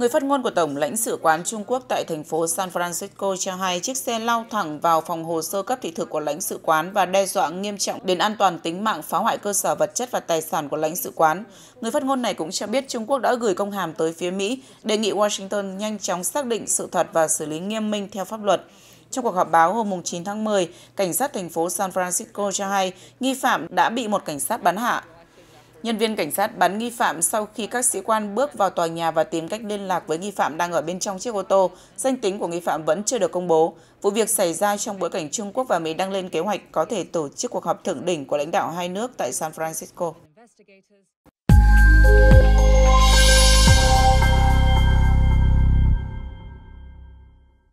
Người phát ngôn của Tổng lãnh sự quán Trung Quốc tại thành phố San Francisco cho hay chiếc xe lao thẳng vào phòng hồ sơ cấp thị thực của lãnh sự quán và đe dọa nghiêm trọng đến an toàn tính mạng, phá hoại cơ sở vật chất và tài sản của lãnh sự quán. Người phát ngôn này cũng cho biết Trung Quốc đã gửi công hàm tới phía Mỹ, đề nghị Washington nhanh chóng xác định sự thật và xử lý nghiêm minh theo pháp luật. Trong cuộc họp báo hôm 9 tháng 10, cảnh sát thành phố San Francisco cho hay nghi phạm đã bị một cảnh sát bắn hạ. Nhân viên cảnh sát bắn nghi phạm sau khi các sĩ quan bước vào tòa nhà và tìm cách liên lạc với nghi phạm đang ở bên trong chiếc ô tô. Danh tính của nghi phạm vẫn chưa được công bố. Vụ việc xảy ra trong bối cảnh Trung Quốc và Mỹ đang lên kế hoạch có thể tổ chức cuộc họp thượng đỉnh của lãnh đạo hai nước tại San Francisco.